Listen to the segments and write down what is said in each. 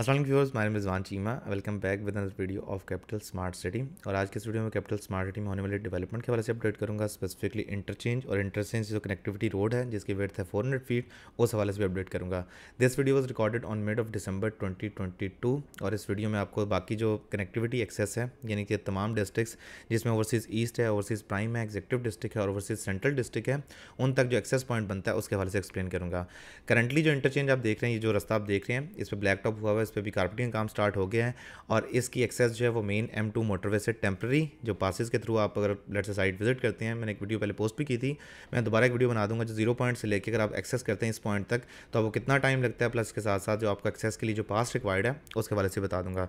Aslam viewers my Rizwan Cheema welcome back with another video of Capital Smart City और आज के इस वीडियो में कैपिटल स्मार्ट सिटी में होने वाले डेवलपमेंट के हवाले से अपडेट करूँगा स्पेसिफिकली इंटरचेंज और इंटरचेंज जो कनेक्टिविटी रोड है जिसकी वेट है 400 फीट उस हवाले से भी अपडेट करूँगा this video was recorded on mid of December two और इस वीडियो में आपको बाकी जो कनेक्टिविटी एक्सेस है यानी कि तमाम डिस्ट्रिक्स जिसमें ओवरसीज़ ईस्ट है ओवरसीज़ प्राइम है एग्जेक्टिव डिस्ट्रिक्ट है और ओवरसीज़ सेंट्रल डिस्ट्रिक्ट है उन तक जो एक्सेस पॉइंट बनता है उसके हवाले से एक्सप्लेन करूँगा करंटली जो इंटरचेंज आप देख रहे हैं ये जो रास्ता आप देख रहे हैं इस पर ब्लैक टॉप हुआ हुआ इस पर भी कारपेटिंग काम स्टार्ट हो गया है और इसकी एक्सेस जो है वो मेन एम टू मोटरवे से टेम्प्रेरी जो पासिस के थ्रू आप अगर लेट से साइट विजिट करते हैं मैंने एक वीडियो पहले पोस्ट भी की थी मैं दोबारा एक वीडियो बना दूंगा जो जीरो पॉइंट से लेकर अगर आप एक्सेस करते हैं इस पॉइंट तक तो आपको कितना टाइम लगता है प्लस के साथ साथ जो आपका एक्सेस के लिए जो पास रिक्वायर्ड है उसके बारे से बता दूंगा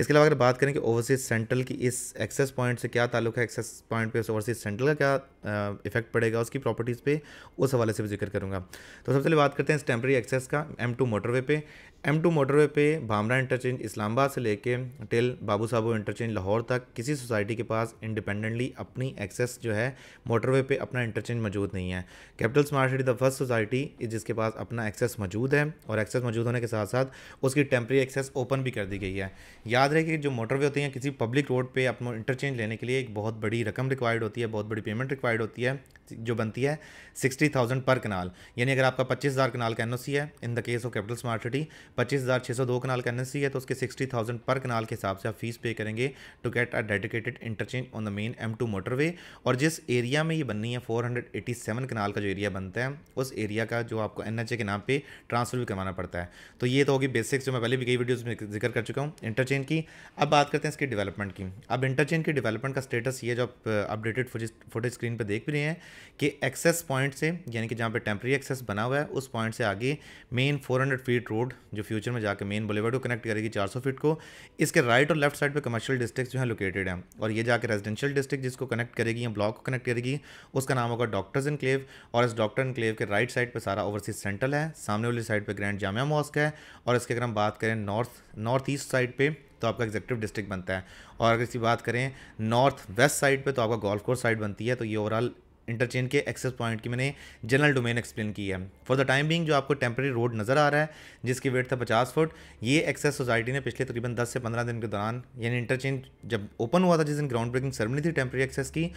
इसके अलावा अगर बात करें कि ओवरसीज सेंट्रल की इस एक्सेस पॉइंट से क्या ताल्लुक है एक्सेस पॉइंट पर ओवरसीज सेंट्रल का क्या इफेक्ट पड़ेगा उसकी प्रॉपर्टीज़ पे उस हवाले से भी जिक्र करूँगा तो सबसे पहले बात करते हैं इस टेम्प्रेरी एक्सेस का एम टू मोटरवे पे एम टू मोटरवे पे भामरा इंटरचेंज इस्लामाबाद से लेके टिल बाबू साहबू इंटरचेंज लाहौर तक किसी सोसाइटी के पास इंडिपेंडेंटली अपनी एक्सेस जो है मोटरवे पे अपना इंटरचेंज मौजूद नहीं है Capital Smart City the first society जिसके पास अपना एक्सेस मौजूद है और एक्सेस मौजूद होने के साथ साथ उसकी टेम्प्रेरी एक्सेस ओपन भी कर दी गई है याद रहे कि जो मोटरवे होती हैं किसी पब्लिक रोड पर अपना इंटरचेंज लेने के लिए एक बहुत बड़ी रकम रिक्वायर्ड होती है बहुत बड़ी पेमेंट रिक्वायर प्रोवाइड होती है जो बनती है सिक्सटी थाउजेंड पर कनाल यानी अगर आपका पच्चीस हज़ार कनाल का एन है in the case of Capital Smart City पच्चीस हज़ार छः सौ दो कनाल का एन है तो उसके सिक्सटी थाउजेंड पर कनाल के हिसाब से आप फीस पे करेंगे to get a dedicated interchange on the main M two motorway और जिस एरिया में ये बननी है four hundred eighty seven kanal का जो एरिया बनता है उस एरिया का जो आपको एन के नाम पर ट्रांसफर भी करवाना पड़ता है तो ये तो होगी बेसिक्स जो मैं पहले भी कई वीडियोज़ में जिक्र कर चुका हूँ इंटरचेंज की अब बात करते हैं इसकी डेवलपमेंट की अब इंटरचेंज की डेवलपमेंट का स्टेटस ये जो अपडेटेड फुटेज स्क्रीन पे देख भी रहे हैं कि एक्सेस पॉइंट से यानी कि जहाँ पे टेम्प्रेरी एक्सेस बना हुआ है उस पॉइंट से आगे मेन 400 फीट रोड जो फ्यूचर में जाके मेन बोलेवर्ड को कनेक्ट करेगी 400 फीट को इसके राइट और लेफ्ट साइड पे कमर्शियल डिस्ट्रिक्ट जो है लोकेटेड हैं और ये जाकर रेजिडेंशियल डिस्ट्रिक्ट जिसको कनेक्ट करेगी या ब्लॉक को कनेक्ट करेगी उसका नाम होगा डॉक्टर्स इनक्लेव और इस डॉक्टर इनक्लेव के राइट साइड पर सारा ओवरसीज सेंट्रल है सामने वाली साइड पर ग्रैंड जामिया मॉस्क है और इसकी अगर हम बात करें नॉर्थ नॉर्थ ईस्ट साइड पर तो आपका एग्जेक्टिव डिस्ट्रिक्ट बनता है और अगर इसकी बात करें नॉर्थ वेस्ट साइड पे तो आपका गोल्फ कोर्स साइड बनती है तो ये ओवरऑल इंटरचेंज के एक्सेस पॉइंट की मैंने जनरल डोमेन एक्सप्लेन की है फॉर द टाइम बिंग जो आपको टेम्प्रेरी रोड नज़र आ रहा है जिसकी वेट था पचास फुट ये एक्सेस सोसाइटी ने पिछले तकरीबन दस से पंद्रह दिन के दौरान यानी इंटरचेंज जब ओपन हुआ था जिस दिन ग्राउंड ब्रेकिंग सेरेमनी थी टेम्प्रेरी एक्सेस की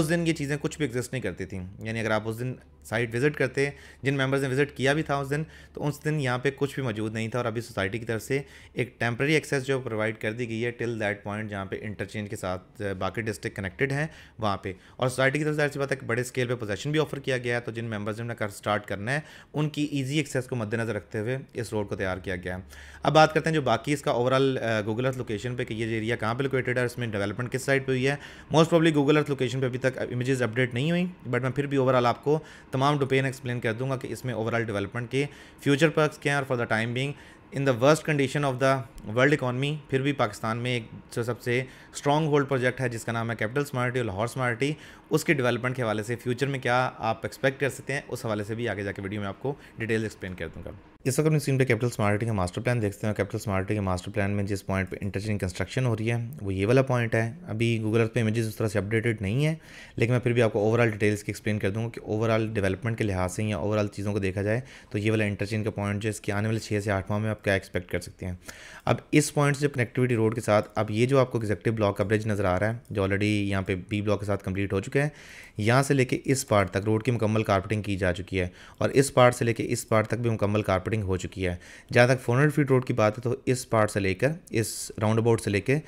उस दिन ये चीज़ें कुछ भी एग्जिस्ट नहीं करती थी यानी अगर आप उस दिन साइट विज़िट करते जिन मेंबर्स ने विज़िट किया भी था उस दिन तो उस दिन यहाँ पे कुछ भी मौजूद नहीं था और अभी सोसाइटी की तरफ से एक टेम्प्रेरी एक्सेस जो प्रोवाइड कर दी गई है टिल दैट पॉइंट जहाँ पे इंटरचेंज के साथ बाकी डिस्ट्रिक्ट कनेक्टेड हैं वहाँ पे और सोसाइटी की तरफ से बात है बड़े स्केल पर पोजेशन भी ऑफर किया गया है तो जिन मेबर्स ने कर स्टार्ट करना है उनकी ईजी एक्सेस को मद्देनजर रखते हुए इस रोड को तैयार किया गया है अब बात करते हैं जो बाकी इसका ओवरऑल गूगल अर्थ लोकेशन पर कि ये एरिया कहाँ पर लोकेटेड है इसमें डेवलपमेंट किस साइड पर हुई है most probably Google Earth location पर अभी तक इमेजेस अपडेट नहीं हुई बट मैं फिर भी ओवरऑल आपको तमाम डोपेन एक्सप्लेन कर दूंगा कि इसमें ओवरऑल डेवलपमेंट के फ्यूचर पर्क्स क्या हैं और for the time being in the worst condition of the world economy फिर भी पाकिस्तान में एक जो सबसे स्ट्रॉन्ग होल्ड प्रोजेक्ट है जिसका नाम है कैपिटल स्मार्टी और लाहौर स्मार्टी उसके डेवलपमेंट के हवाले से फ्यूचर में क्या आप एक्सपेक्ट कर सकते हैं उस हवाले से भी आगे जाकर वीडियो में आपको डिटेल्स एक्सप्लेन कर दूँगा इस वक्त अपनी स्क्रीन पे कैपिटल स्मार्टी का मास्टर प्लान देखते हैं कैपिटल स्मार्टी के मास्टर प्लान में जिस पॉइंट पे इंटरचेंज कंस्ट्रक्शन हो रही है वो ये वाला पॉइंट है अभी गूगल अर्थ पे इमेजेस उस तरह से अपडेटेड नहीं है लेकिन मैं फिर भी आपको ओवरऑल डिटेल्स की एक्सप्लेन कर दूँगा कि ओवरऑल डेवलपमेंट के लिहाज से या ओवरऑल चीज़ों को देखा जाए तो ये वाला इंटरचेंज का पॉइंट जो इसके आने वाले छः से आठ माह में आप क्या एक्सपेक्ट कर सकते हैं अब इस पॉइंट से कनेक्टिविटी रोड के साथ अब ये जो आपको एग्जेक्टिव ब्लॉक कवरेज नज़र आ रहा है जो ऑलरेडी यहाँ पे बी ब्लॉक के साथ कंप्लीट हो चुके हैं यहाँ से लेके इस पार्ट तक रोड की मुकम्मल कारपेटिंग की जा चुकी है और इस पार्ट से लेके इस पार्ट तक भी मुकम्मल कारपेटिंग कटिंग हो चुकी है जहाँ तक फोर फीट रोड की बात है तो इस पार्ट से लेकर इस राउंड अबाउट से लेकर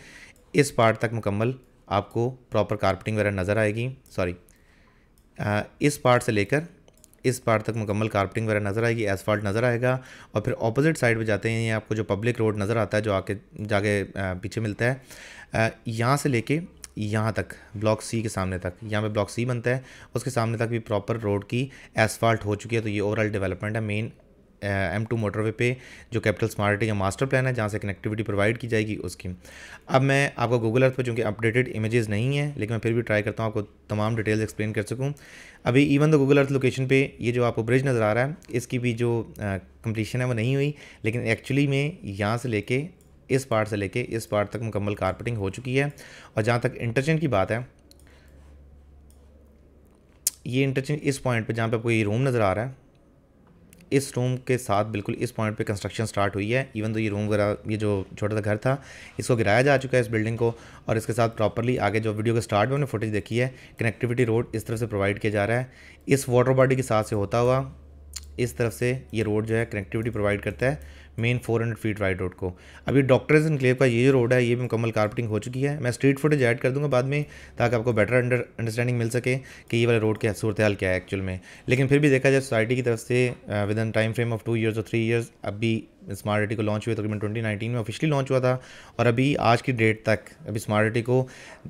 इस पार्ट तक मुकम्मल आपको प्रॉपर कारपेटिंग वगैरह नज़र आएगी सॉरी इस पार्ट से लेकर इस पार्ट तक मुकम्मल कारपेटिंग वगैरह नज़र आएगी एसफाल्ट नज़र आएगा और फिर ऑपोजिट साइड पे जाते हैं आपको जो पब्लिक रोड नज़र आता है जो आके जाके पीछे मिलता है यहाँ से लेके यहाँ तक ब्लॉक सी के सामने तक यहाँ पे ब्लॉक सी बनता है उसके सामने तक भी प्रॉपर रोड की एसफाल्ट हो चुकी है तो ये ओवरऑल डेवलपमेंट है मेन एम टू मोटरवे पे जो कैपिटल स्मार्ट या मास्टर प्लान है जहाँ से कनेक्टिविटी प्रोवाइड की जाएगी उसकी अब मैं आपको गूगल अर्थ पर चूँकि अपडेटेड इमेजेस नहीं है लेकिन मैं फिर भी ट्राई करता हूँ आपको तमाम डिटेल्स एक्सप्लेन कर सकूँ अभी even the Google Earth location पे ये जो आपको ब्रिज नज़र आ रहा है इसकी भी जो कंप्लीशन है वो नहीं हुई लेकिन एक्चुअली में यहाँ से लेके इस पार्ट से लेके इस पार्ट तक मुकम्मल कारपेटिंग हो चुकी है और जहाँ तक इंटरचेंज की बात है ये इंटरचेंज इस पॉइंट पे जहाँ पे आपको ये रूम नज़र आ रहा है इस रूम के साथ बिल्कुल इस पॉइंट पे कंस्ट्रक्शन स्टार्ट हुई है इवन तो ये रूम वगैरह ये जो छोटा सा घर था इसको गिराया जा चुका है इस बिल्डिंग को और इसके साथ प्रॉपरली आगे जो वीडियो के स्टार्ट में हमने फुटेज देखी है कनेक्टिविटी रोड इस तरफ से प्रोवाइड किया जा रहा है इस वाटर बॉडी के साथ से होता हुआ इस तरफ से ये रोड जो है कनेक्टिविटी प्रोवाइड करता है मेन 400 फीट राइट रोड को अभी डॉक्टर्स क्लेव का ये जो रोड है ये भी मुकम्मल कारपेटिंग हो चुकी है मैं स्ट्रीट फुटेज ऐड कर दूंगा बाद में ताकि आपको बेटर अंडर अंडरस्टैंडिंग मिल सके कि ये वाले रोड की सूरत हाल क्या है एक्चुअल में लेकिन फिर भी देखा जाए सोसाइटी की तरफ से within time frame of two years और थ्री ईयर्स अभी स्मार्ट सिटी को लॉन्च हुए तकरीबन 2019 में ऑफिशियली लॉन्च हुआ था और अभी आज की डेट तक अभी स्मार्ट सिटी को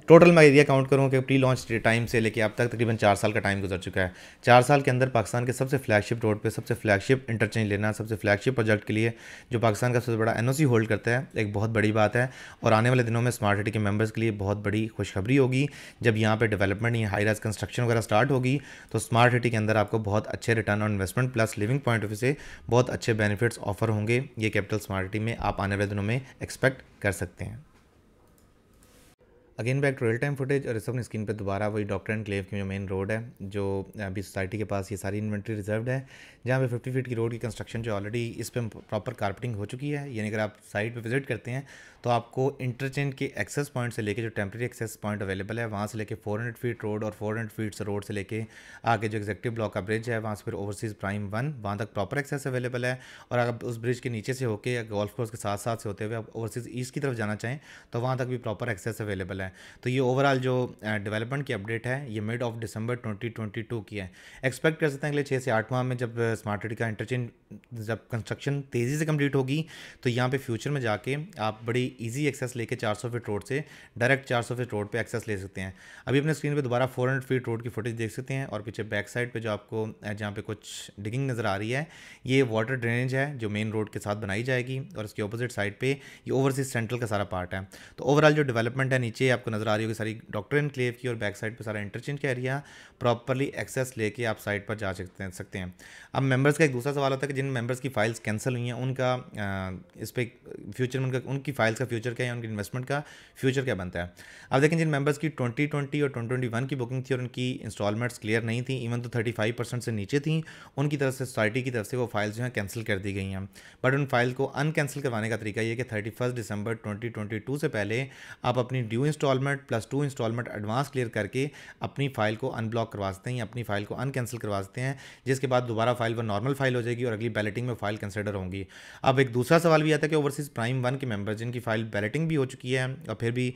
टोटल मैं एरिया काउंट करूँ कि प्री लॉन्च टाइम से लेकर अब तक तकरीबन चार साल का टाइम गुजर चुका है चार साल के अंदर पाकिस्तान के सबसे फ्लैगशिप रोड पर सबसे फ्लैगशिप इंटरचेंज लेना सबसे फ्लैगशिप प्रोजेक्ट के लिए जो पाकिस्तान का सबसे बड़ा एन होल्ड करता है एक बहुत बड़ी बात है और आने वाले दिनों में स्मार्ट सिटी के मेम्बर्स के लिए बहुत बड़ी खुशखबरी होगी जब यहाँ पर डेवलपमेंट या हाई राइज कंस्ट्रक्शन वगैरह स्टार्ट होगी तो स्मार्ट सिटी के अंदर आपको बहुत अच्छे return on investment plus living point of view से बहुत अच्छे बेनिफिट्स ऑफर होंगे ये कैपिटल स्मार्टी में आप आने वाले दिनों में एक्सपेक्ट कर सकते हैं again back to real time footage और इस अपनी स्क्रीन पर दोबारा वही डॉक्टर एंड क्लेव की जो मेन रोड है जो अभी सोसाइटी के पास ये सारी इन्वेंट्री रिजर्व है जहाँ पे 50 फीट की रोड की कंस्ट्रक्शन जो ऑलरेडी इस पर प्रॉपर कारपेटिंग हो चुकी है यानी अगर आप साइट पे विजिट करते हैं तो आपको इंटरचेंज के एक्सेस पॉइंट से लेके जो टेम्प्रेरी एक्सेस पॉइंट अवेलेबल है वहाँ से लेके 400 फीट रोड और 400 फीट से रोड से लेके आगे जो एक्जेक्टिव ब्लॉक का ब्रिज है वहाँ से फिर ओवरसीज़ प्राइम वन वहाँ तक प्रॉपर एक्सेस अवेलेबल है और अगर उस ब्रिज के नीचे से होकर गोल्फ कोर्स के साथ साथ से होते हुए आप ओवरसीज़ ईस्ट की तरफ जाना चाहें तो वहाँ तक भी प्रॉपर एक्सेस अवेलेबल है तो ये ओवरऑल जो डेवलपमेंट की अपडेट है ये मिड ऑफ दिसंबर ट्वेंटी की है एक्सपेक्ट कर सकते हैं अगले छः से आठ माह में जब स्मार्ट सिटी का इंटरचेंज जब कंस्ट्रक्शन तेज़ी से कंप्लीट होगी तो यहाँ पे फ्यूचर में जाके आप बड़ी इजी एक्सेस लेके 400 फीट रोड से डायरेक्ट 400 फीट रोड पे एक्सेस ले सकते हैं अभी अपने स्क्रीन पे दोबारा 400 फीट रोड की फुटेज देख सकते हैं और पीछे बैक साइड पे जो आपको जहाँ पे कुछ डिगिंग नज़र आ रही है ये वाटर ड्रेनेज है जो मेन रोड के साथ बनाई जाएगी और इसके अपोजिट साइड पर ये ओवरसीज सेंट्रल का सारा पार्ट है तो ओवरऑल जो डेवलपमेंट है नीचे आपको नज़र आ रही होगी सारी डॉक्टर इनक्लेव की और बैक साइड पर सारा इंटरचेंज का एरिया प्रॉपरली एक्सेस लेके आप साइड पर जा सकते हैं सकते हैं अब मेम्बर्स का एक दूसरा सवाल होता है कि जिन मेंबर्स की फाइल्स कैंसिल हुई हैं उनका इस पर फ्यूचर में उनका उनकी फाइल्स का फ्यूचर क्या है उनके इन्वेस्टमेंट का फ्यूचर क्या बनता है अब देखें जिन मेंबर्स की 2020 और 2021 की बुकिंग थी और उनकी इंस्टॉलमेंट्स क्लियर नहीं थी इवन तो 35 परसेंट से नीचे थी उनकी तरफ से सोसाइटी की तरफ से वो फाइल्स जो हैं कैंसिल कर दी गई हैं बट उन फाइल को अनकैंसिल करवाने का तरीका ये कि थर्टी दिसंबर ट्वेंटी से पहले आप अपनी due instalment plus two instalment advance clear करके अपनी फाइल को अनब्लॉक करवाते हैं अपनी फाइल को अनकैंसिल करवाते हैं जिसके बाद दोबारा फाइल वो नॉर्मल फाइल हो जाएगी और अगली बैलेटिंग में फाइल कंसिडर होंगी अब एक दूसरा सवाल भी आता है कि ओवरसीज़ प्राइम वन के मेम्बर जिनकी फाइल बैलेटिंग भी हो चुकी है और फिर भी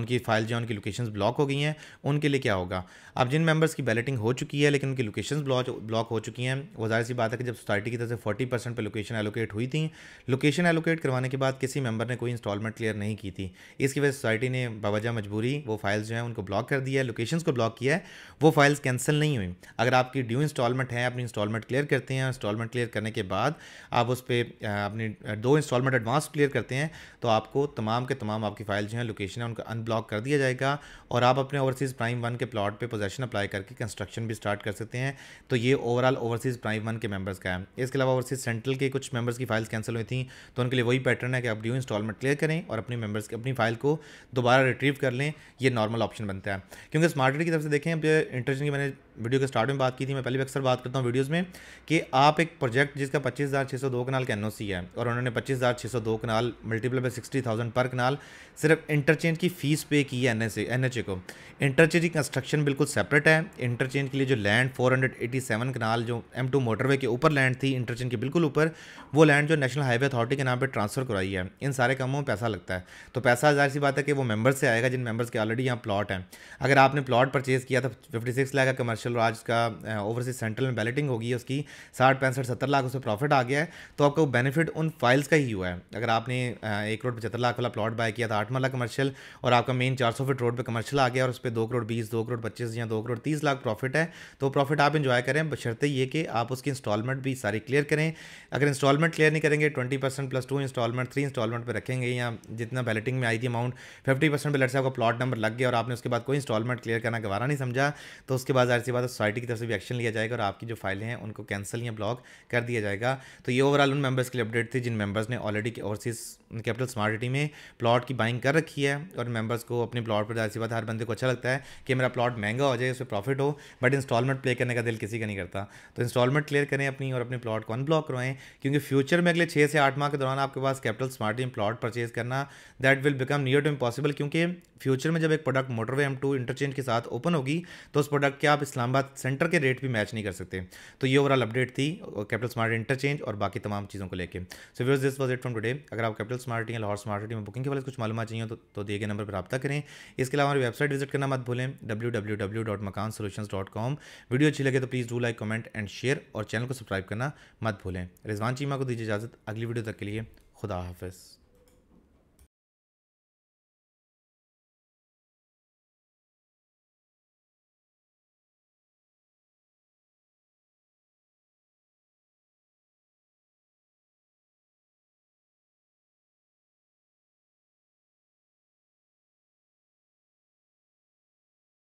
उनकी फाइल जो उनकी लोकेशन ब्लॉक हो गई हैं उनके लिए क्या होगा अब जिन मेम्बर्स की बैलेटिंग हो चुकी है लेकिन उनकी लोकेशन ब्लॉक हो चुकी हैं वो जाहिर सी बात है कि जब सोसाइटी की तरफ से फोर्टी परसेंट पर लोकेशन एलोकेट हुई थी लोकेशन एलोकेट करवाने के बाद किसी मेंबर ने कोई इंस्टॉलमेंट क्लियर नहीं की थी इसकी वजह से सोसाइटी ने बावजह मजबूरी वो फाइल्स जो हैं उनको ब्लॉक कर दिया है लोकेशन को ब्लॉक किया है वो फाइल्स कैंसिल नहीं हुई अगर आपकी ड्यू इंस्टॉलमेंट है अपनी इंस्टॉलमेंट क्लियर करते हैं इंस्टॉलमेंट क्लियर करने के बाद आप उस पर अपनी दो इंस्टॉलमेंट एडवांस क्लियर करते हैं तो आपको तमाम के तमाम आपकी फ़ाइल जो है लोकेशन है उनका अनब्लॉक कर दिया जाएगा और आप अपने ओवरसीज़ प्राइम वन के प्लॉट पर पोजेशन अप्लाई करके कंस्ट्रक्शन भी स्टार्ट कर सकते हैं तो ये ओवरऑल ओवरसीज़ प्राइम वन के मेम्बर्स का है इसके अलावा ओवरसीज़ सेंट्रल के कुछ मेम्बर्स की फाइल्स कैंसिल हुई थी तो उनके लिए वही पैटर्न है कि आप ड्यू इंस्टॉलमेंट क्लियर करें और अपने मेम्बर्स की अपनी फाइल को दोबारा रिट्रीव कर लें ये नॉर्मल ऑप्शन बनता है क्योंकि स्मार्ट की तरफ से देखें अब की मैंने वीडियो के स्टार्ट में बात की थी मैं पहले भी अक्सर बात करता हूँ वीडियोज़ में कि आप एक प्रोजेक्ट जिसका पच्चीस हज़ार छः सौ दो कनाल का एन है और उन्होंने पच्चीस हज़ार छः सौ दो kanal multiple by sixty thousand पर कनाल सिर्फ इंटरचेंज की फ़ीस पे की है एन एन एच ए को इंटरचेंज की कंस्ट्रक्शन बिल्कुल सेपरेट है इंटरचेंज के लिए जो land four hundred eighty seven kanal जो एम टू मोटरवे के ऊपर लैंड थी इंटरचेंज के बिल्कुल ऊपर वो लैंड जो नेशनल हाईवे अथॉरिटी के नाम पर ट्रांसफ़र करवाई है इन सारे कामों में पैसा लगता है तो पैसा जाहिर सी बात है कि वो मेम्बर से आएगा जिन मेम्बर्स के ऑलरेडी यहाँ प्लॉट हैं अगर आपने प्लॉट परचेज़ किया था फिफ्टी सिक्स लाख कमर्शियल मार्शल राज का ओवरसीज uh, सेंट्रल में बैलेटिंग होगी उसकी साठ पैंसठ सत्तर लाख उसमें प्रॉफिट आ गया है तो आपका बेनिफिट उन फाइल्स का ही हुआ है अगर आपने uh, एक करोड़ पचहत्तर लाख वाला प्लॉट बाय किया था तो आठ माला कमर्शियल और आपका मेन चार सौ फीट रोड पर कमर्शियल आ गया और उस पर दो करोड़ बीस दो करोड़ पच्चीस या दो करोड़ तीस लाख प्रॉफिट है तो प्रॉफिट आप इन्जॉय करें बशर्ते ये कि आप उसकी इंस्टॉलमेंट भी सारी क्लियर करें अगर इंस्टॉलमेंट क्लियर नहीं करेंगे twenty percent plus two installment three installment पर रखेंगे या जितना बैलेटिंग में आई थी अमाउंट फिफ्टी परसेंट बिलट से आपका प्लॉट नंबर लग गया और आपने उसके बाद कोई इंस्टॉलमेंट क्लियर करना गवारा नहीं समझा तो उसके बाद जाहिर बाद सोसाइटी की तरफ से भी एक्शन लिया जाएगा और आपकी जो फाइलें हैं उनको कैंसिल या ब्लॉक कर दिया जाएगा तो ये ओवरऑल उन मेंबर्स के लिए अपडेट थी जिन मेंबर्स ने ऑलरेडी ओवरसीज़ कैपिटल स्मार्ट में प्लॉट की बाइंग कर रखी है और मेंबर्स को अपने प्लॉट पर जाहिर बात हर बंदे को अच्छा लगता है कि मेरा प्लॉट महंगा हो जाए उसमें प्रॉफिट हो बट इंस्टॉलमेंट प्ले करने का दिल किसी का नहीं करता तो इंस्टॉलमेंट क्लियर करें अपनी और अपने प्लॉट को अनब्लॉक करवाएं क्योंकि फ्यूचर में अगले छः से आठ माह के दौरान आपके पास कैपिटल स्मार्ट में प्लॉट परचेज करना that will become near to impossible क्योंकि फ्यूचर में जब एक product motorway M two interchange के साथ ओपन होगी तो उस प्रोडक्ट के आप इस्लामाबाद सेंटर के रेट भी मैच नहीं कर सकते तो ये ओवरऑल अपडेट थी कैपिटल स्मार्ट इंटरचेंज और बाकी तमाम चीज़ों को लेकर so views this was it from today अगर आप कैपिटल स्मार्ट या लाहौर स्मार्ट में बुकिंग के वाले कुछ मालूम चाहिए तो, तो दिए गए नंबर पर रब्ता करें इसके अलावा हमारी वेबसाइट विजिट करना मत भूलें W W W dot Makaan solution dot com video अच्छी लगे तो please do like comment and share और चैनल को सब्सक्राइब करना मत भूलें रिजवान चीमा को दीजिए इजाज़त अगली वीडियो तक के लिए खुदा हाफिज़